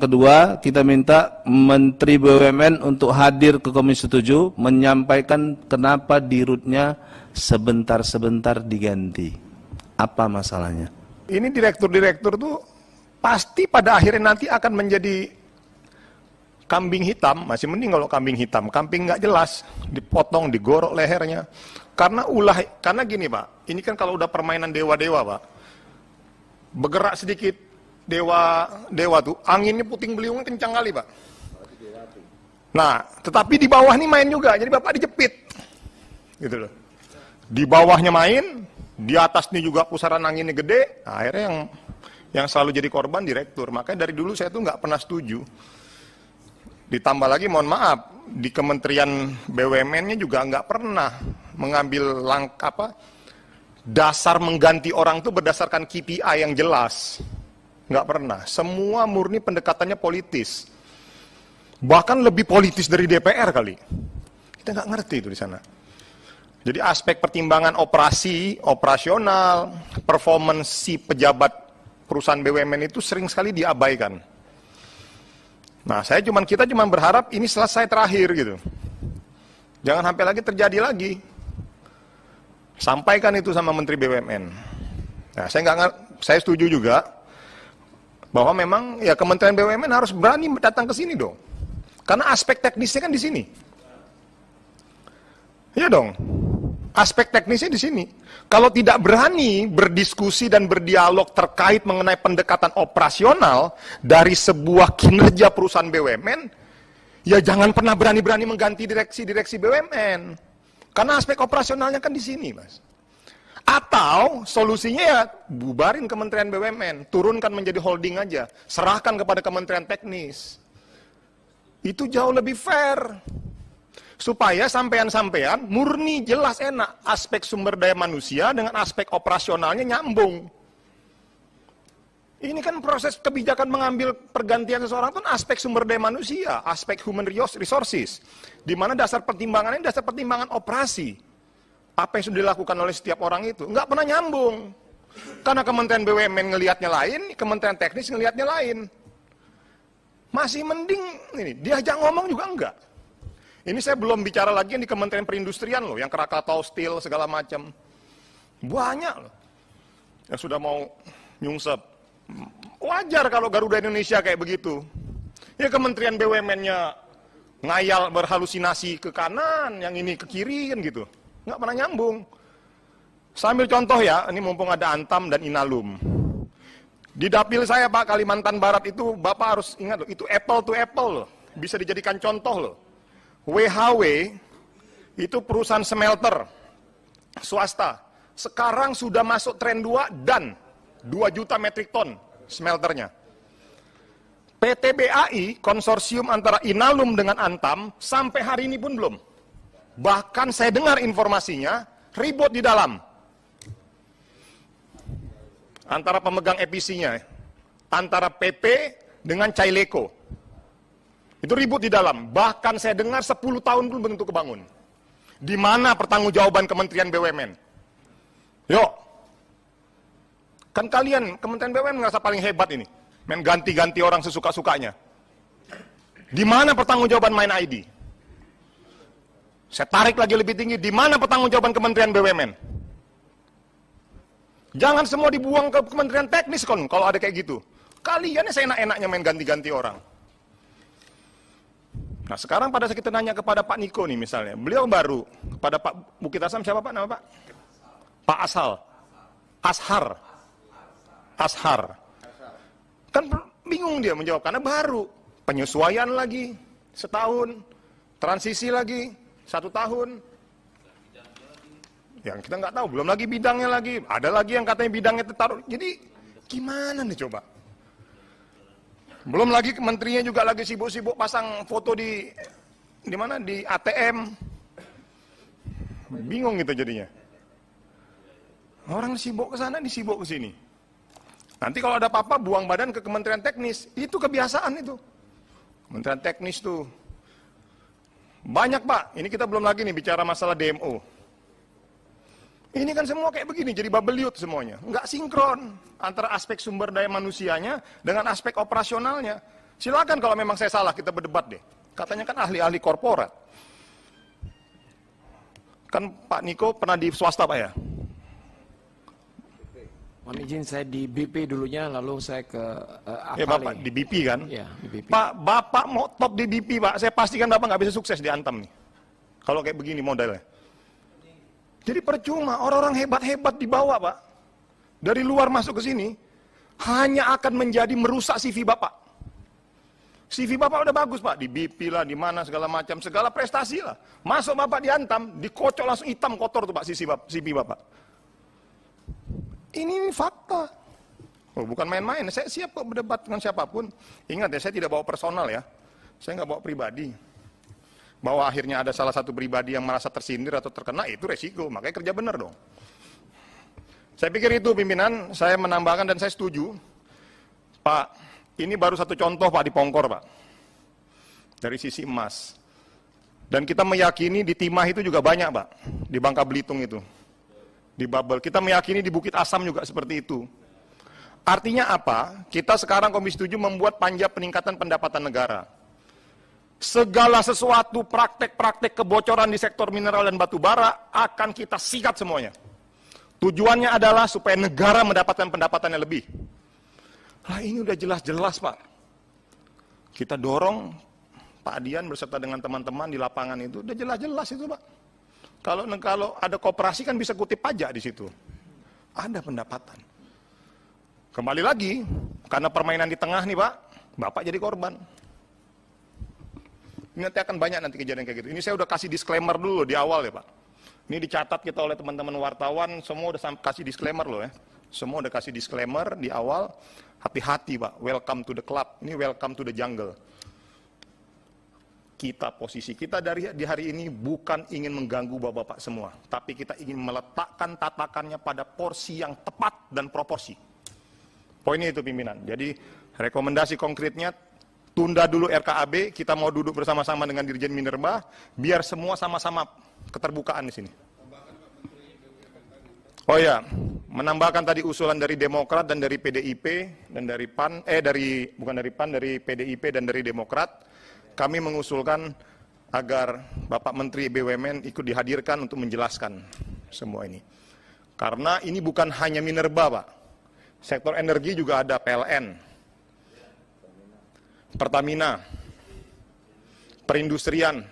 kedua, kita minta Menteri BUMN untuk hadir ke Komisi 7 menyampaikan kenapa dirutnya sebentar-sebentar diganti. Apa masalahnya? Ini direktur-direktur tuh pasti pada akhirnya nanti akan menjadi kambing hitam. Masih mending kalau kambing hitam. Kambing nggak jelas, dipotong, digorok lehernya. Karena ulah, karena gini Pak, ini kan kalau udah permainan dewa-dewa Pak, bergerak sedikit dewa dewa tuh anginnya puting beliung, kencang kali pak nah tetapi di bawah nih main juga jadi bapak dijepit gitu loh di bawahnya main di atas nih juga pusaran anginnya gede nah, akhirnya yang yang selalu jadi korban direktur makanya dari dulu saya tuh nggak pernah setuju ditambah lagi mohon maaf di kementerian BUMN-nya juga nggak pernah mengambil langkah apa dasar mengganti orang tuh berdasarkan KPI yang jelas Nggak pernah. Semua murni pendekatannya politis. Bahkan lebih politis dari DPR kali. Kita nggak ngerti itu di sana. Jadi aspek pertimbangan operasi, operasional, performansi pejabat perusahaan BUMN itu sering sekali diabaikan. Nah, saya cuman kita cuman berharap ini selesai terakhir gitu. Jangan sampai lagi terjadi lagi. Sampaikan itu sama Menteri BUMN. Nah, saya nggak saya setuju juga bahwa memang ya Kementerian BUMN harus berani datang ke sini dong. Karena aspek teknisnya kan di sini. Iya dong. Aspek teknisnya di sini. Kalau tidak berani berdiskusi dan berdialog terkait mengenai pendekatan operasional dari sebuah kinerja perusahaan BUMN, ya jangan pernah berani-berani mengganti direksi-direksi BUMN. Karena aspek operasionalnya kan di sini, Mas. Atau solusinya ya bubarin Kementerian BUMN, turunkan menjadi holding aja, serahkan kepada Kementerian Teknis. Itu jauh lebih fair. Supaya sampean-sampean murni jelas enak aspek sumber daya manusia dengan aspek operasionalnya nyambung. Ini kan proses kebijakan mengambil pergantian seseorang itu aspek sumber daya manusia, aspek human resources, dimana mana dasar pertimbangannya dasar pertimbangan operasi apa yang sudah dilakukan oleh setiap orang itu nggak pernah nyambung. Karena Kementerian BUMN ngelihatnya lain, Kementerian Teknis ngelihatnya lain. Masih mending ini diajak ngomong juga enggak. Ini saya belum bicara lagi yang di Kementerian Perindustrian loh, yang Krakatau Steel segala macam. Banyak loh yang sudah mau nyungsep. Wajar kalau Garuda Indonesia kayak begitu. Ya Kementerian BUMN-nya ngayal berhalusinasi ke kanan, yang ini ke kiri kan gitu nggak pernah nyambung. Sambil contoh ya, ini mumpung ada Antam dan Inalum. Di dapil saya Pak Kalimantan Barat itu Bapak harus ingat loh, itu apple to apple loh. Bisa dijadikan contoh loh. WHW itu perusahaan smelter swasta. Sekarang sudah masuk tren 2 dan 2 juta metrik ton smelternya. PT BAI konsorsium antara Inalum dengan Antam sampai hari ini pun belum. Bahkan saya dengar informasinya, ribut di dalam. Antara pemegang EPC-nya, antara PP dengan Caileko. Itu ribut di dalam. Bahkan saya dengar 10 tahun belum bentuk kebangun. Di mana pertanggungjawaban Kementerian BUMN? Yuk. Kan kalian Kementerian BUMN merasa paling hebat ini. Main ganti-ganti orang sesuka-sukanya. Di mana pertanggungjawaban main ID? Saya tarik lagi lebih tinggi, di mana pertanggungjawaban Kementerian BUMN? Jangan semua dibuang ke Kementerian Teknis kon kalau ada kayak gitu. Kalian saya enak-enaknya main ganti-ganti orang. Nah sekarang pada saat kita nanya kepada Pak Niko nih misalnya, beliau baru kepada Pak Bukit Asam siapa Pak nama Pak? Pak Asal, Ashar, Ashar. Kan bingung dia menjawab karena baru penyesuaian lagi setahun, transisi lagi, satu tahun. Yang kita nggak tahu, belum lagi bidangnya lagi. Ada lagi yang katanya bidangnya tertaruh. Jadi gimana nih coba? Belum lagi menterinya juga lagi sibuk-sibuk pasang foto di di mana di ATM. Bingung gitu jadinya. Orang sibuk ke sana, disibuk ke sini. Nanti kalau ada apa-apa buang badan ke Kementerian Teknis. Itu kebiasaan itu. Kementerian Teknis tuh banyak pak, ini kita belum lagi nih bicara masalah DMO. Ini kan semua kayak begini, jadi babeliut semuanya. Nggak sinkron antara aspek sumber daya manusianya dengan aspek operasionalnya. Silakan kalau memang saya salah, kita berdebat deh. Katanya kan ahli-ahli korporat. Kan Pak Niko pernah di swasta Pak ya? Mohon izin saya di BP dulunya, lalu saya ke uh, eh, eh, Avale. Ya Bapak, di BP kan? Ya, di BP. Pak, Bapak mau top di BP, Pak. Saya pastikan Bapak nggak bisa sukses di Antam nih. Kalau kayak begini modalnya. Jadi percuma, orang-orang hebat-hebat dibawa, Pak. Dari luar masuk ke sini, hanya akan menjadi merusak CV Bapak. CV Bapak udah bagus, Pak. Di BP lah, di mana, segala macam. Segala prestasi lah. Masuk Bapak di antam, dikocok langsung hitam kotor tuh, Pak, CV Bapak. Ini, ini fakta. Oh, bukan main-main. Saya siap kok berdebat dengan siapapun. Ingat ya, saya tidak bawa personal ya. Saya nggak bawa pribadi. Bahwa akhirnya ada salah satu pribadi yang merasa tersindir atau terkena, itu resiko. Makanya kerja benar dong. Saya pikir itu pimpinan, saya menambahkan dan saya setuju. Pak, ini baru satu contoh Pak di Pongkor Pak. Dari sisi emas. Dan kita meyakini di Timah itu juga banyak Pak. Di Bangka Belitung itu di bubble Kita meyakini di Bukit Asam juga seperti itu. Artinya apa? Kita sekarang Komisi 7 membuat panja peningkatan pendapatan negara. Segala sesuatu praktek-praktek kebocoran di sektor mineral dan batu bara akan kita sikat semuanya. Tujuannya adalah supaya negara mendapatkan pendapatan yang lebih. Lah ini udah jelas-jelas Pak. Kita dorong Pak Adian berserta dengan teman-teman di lapangan itu, udah jelas-jelas itu Pak. Kalau kalau ada koperasi kan bisa kutip pajak di situ. Ada pendapatan. Kembali lagi, karena permainan di tengah nih Pak, Bapak jadi korban. Ini nanti akan banyak nanti kejadian kayak gitu. Ini saya udah kasih disclaimer dulu di awal ya Pak. Ini dicatat kita oleh teman-teman wartawan, semua udah kasih disclaimer loh ya. Semua udah kasih disclaimer di awal, hati-hati Pak, welcome to the club, ini welcome to the jungle kita posisi kita dari di hari ini bukan ingin mengganggu bapak-bapak semua, tapi kita ingin meletakkan tatakannya pada porsi yang tepat dan proporsi. Poinnya itu pimpinan. Jadi rekomendasi konkretnya tunda dulu RKAB, kita mau duduk bersama-sama dengan Dirjen Minerba, biar semua sama-sama keterbukaan di sini. Oh ya, menambahkan tadi usulan dari Demokrat dan dari PDIP dan dari PAN, eh dari bukan dari PAN, dari PDIP dan dari Demokrat kami mengusulkan agar Bapak Menteri BUMN ikut dihadirkan untuk menjelaskan semua ini. Karena ini bukan hanya minerba, Pak. Sektor energi juga ada PLN, Pertamina, perindustrian,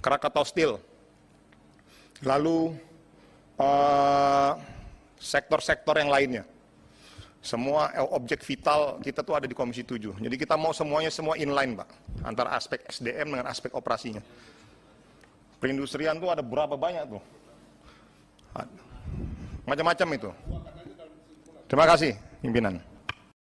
Krakatau Steel, lalu eh, sektor-sektor uh, sektor -sektor yang lainnya semua objek vital kita tuh ada di Komisi 7. Jadi kita mau semuanya semua inline, Pak, antara aspek SDM dengan aspek operasinya. Perindustrian tuh ada berapa banyak tuh? Macam-macam itu. Terima kasih, pimpinan.